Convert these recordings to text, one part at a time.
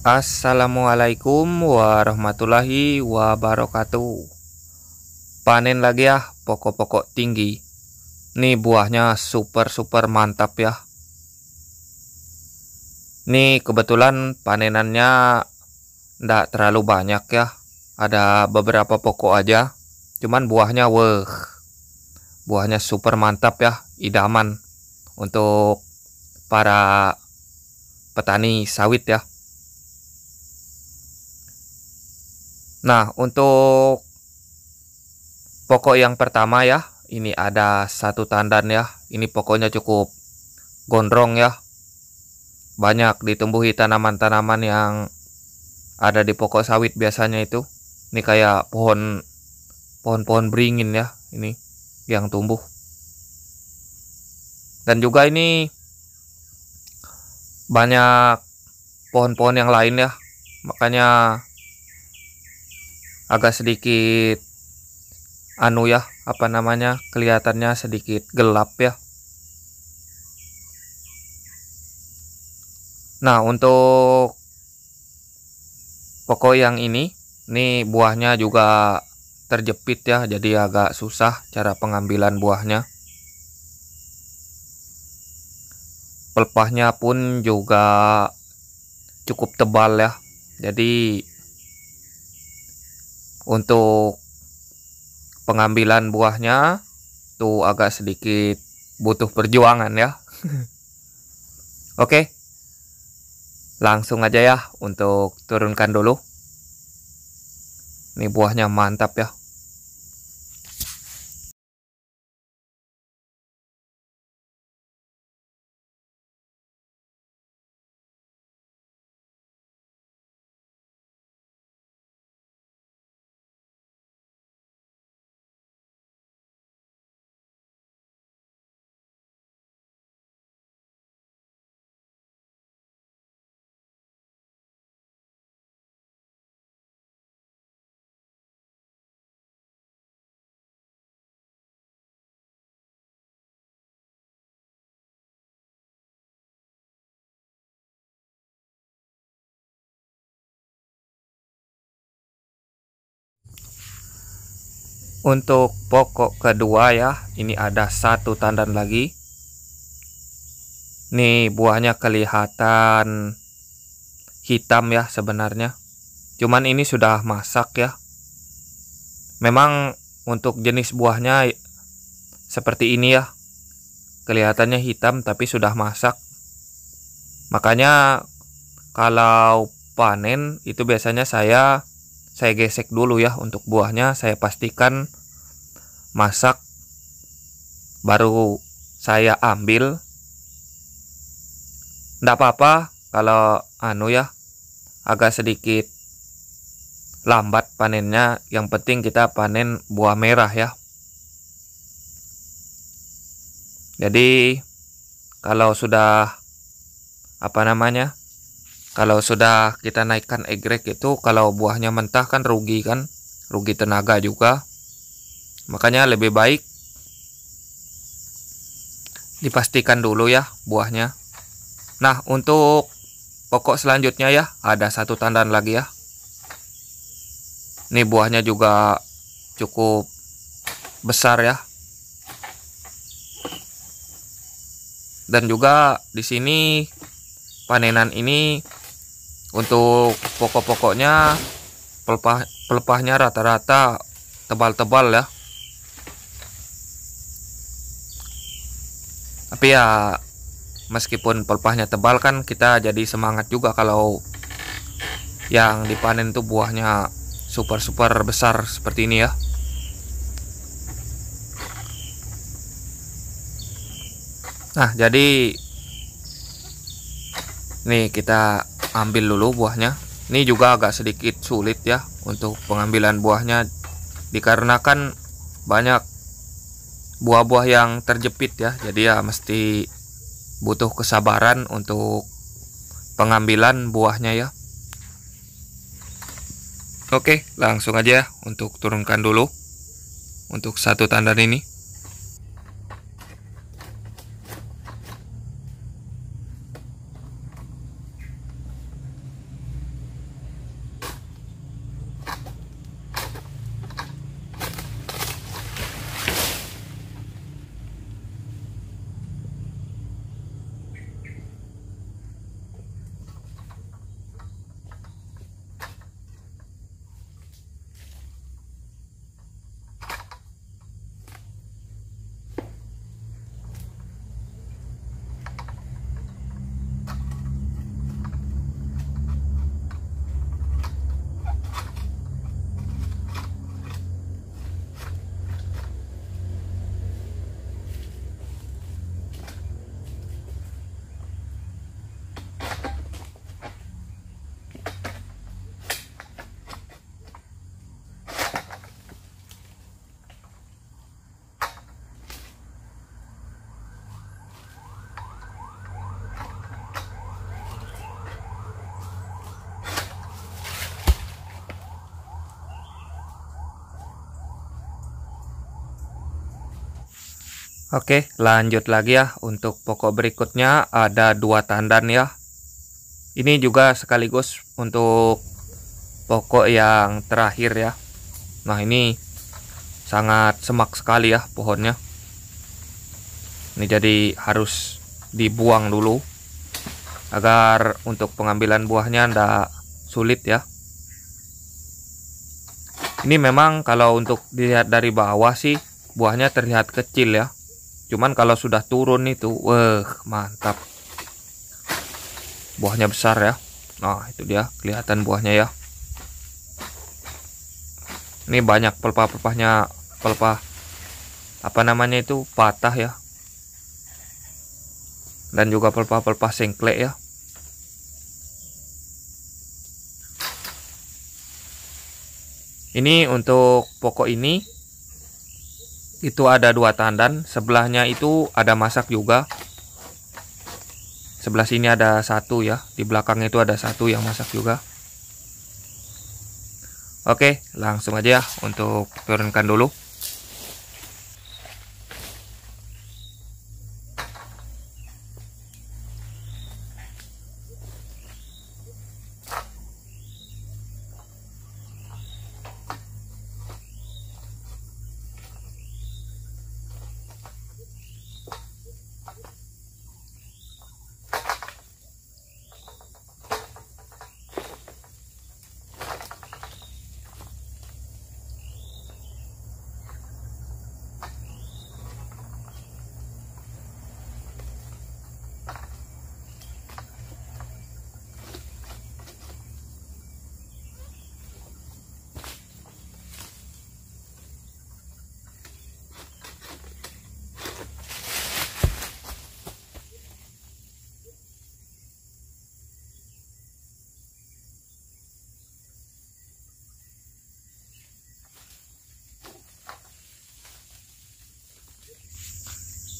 Assalamualaikum warahmatullahi wabarakatuh Panen lagi ya pokok-pokok tinggi Nih buahnya super-super mantap ya Nih kebetulan panenannya Tidak terlalu banyak ya Ada beberapa pokok aja Cuman buahnya weh Buahnya super mantap ya Idaman Untuk para petani sawit ya Nah, untuk pokok yang pertama ya, ini ada satu tandan ya. Ini pokoknya cukup gondrong ya. Banyak ditumbuhi tanaman-tanaman yang ada di pokok sawit biasanya itu. Ini kayak pohon pohon-pohon beringin ya, ini yang tumbuh. Dan juga ini banyak pohon-pohon yang lain ya. Makanya agak sedikit anu ya apa namanya kelihatannya sedikit gelap ya nah untuk pokok yang ini ini buahnya juga terjepit ya jadi agak susah cara pengambilan buahnya pelepahnya pun juga cukup tebal ya jadi untuk pengambilan buahnya tuh agak sedikit butuh perjuangan ya oke langsung aja ya untuk turunkan dulu ini buahnya mantap ya Untuk pokok kedua ya, ini ada satu tandan lagi. Nih buahnya kelihatan hitam ya sebenarnya. Cuman ini sudah masak ya. Memang untuk jenis buahnya seperti ini ya. Kelihatannya hitam tapi sudah masak. Makanya kalau panen itu biasanya saya saya gesek dulu ya untuk buahnya saya pastikan masak baru saya ambil ndak apa-apa kalau anu ya agak sedikit lambat panennya yang penting kita panen buah merah ya jadi kalau sudah apa namanya kalau sudah kita naikkan egrek itu kalau buahnya mentah kan rugi kan rugi tenaga juga makanya lebih baik dipastikan dulu ya buahnya nah untuk pokok selanjutnya ya ada satu tandan lagi ya ini buahnya juga cukup besar ya dan juga di sini panenan ini untuk pokok-pokoknya pelepah pelepahnya rata-rata tebal-tebal ya. Tapi ya meskipun pelepahnya tebal kan kita jadi semangat juga kalau yang dipanen tuh buahnya super-super besar seperti ini ya. Nah, jadi nih kita ambil dulu buahnya ini juga agak sedikit sulit ya untuk pengambilan buahnya dikarenakan banyak buah-buah yang terjepit ya jadi ya mesti butuh kesabaran untuk pengambilan buahnya ya oke langsung aja ya untuk turunkan dulu untuk satu tandan ini Oke, lanjut lagi ya. Untuk pokok berikutnya ada dua tandan ya. Ini juga sekaligus untuk pokok yang terakhir ya. Nah, ini sangat semak sekali ya pohonnya. Ini jadi harus dibuang dulu agar untuk pengambilan buahnya tidak sulit ya. Ini memang kalau untuk dilihat dari bawah sih buahnya terlihat kecil ya Cuman kalau sudah turun itu, wah mantap. Buahnya besar ya. Nah itu dia kelihatan buahnya ya. Ini banyak pelpa pelepahnya pelpa apa namanya itu patah ya. Dan juga pelpa pelpa sengklek ya. Ini untuk pokok ini itu ada dua tandan sebelahnya itu ada masak juga sebelah sini ada satu ya di belakang itu ada satu yang masak juga oke langsung aja ya untuk turunkan dulu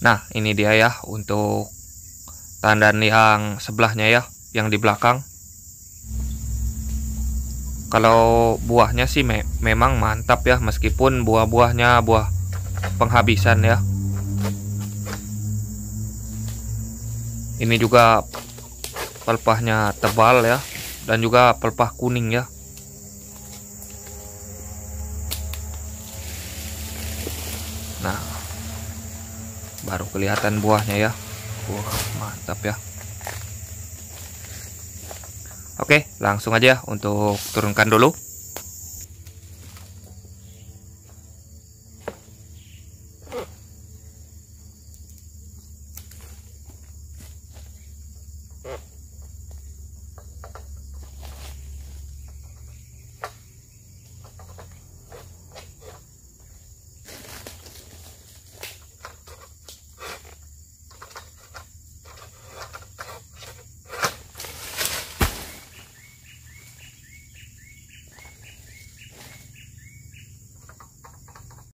Nah, ini dia ya untuk tandan yang sebelahnya ya, yang di belakang. Kalau buahnya sih me memang mantap ya, meskipun buah-buahnya buah penghabisan ya. Ini juga pelpahnya tebal ya, dan juga pelpah kuning ya. baru kelihatan buahnya ya wah mantap ya oke langsung aja untuk turunkan dulu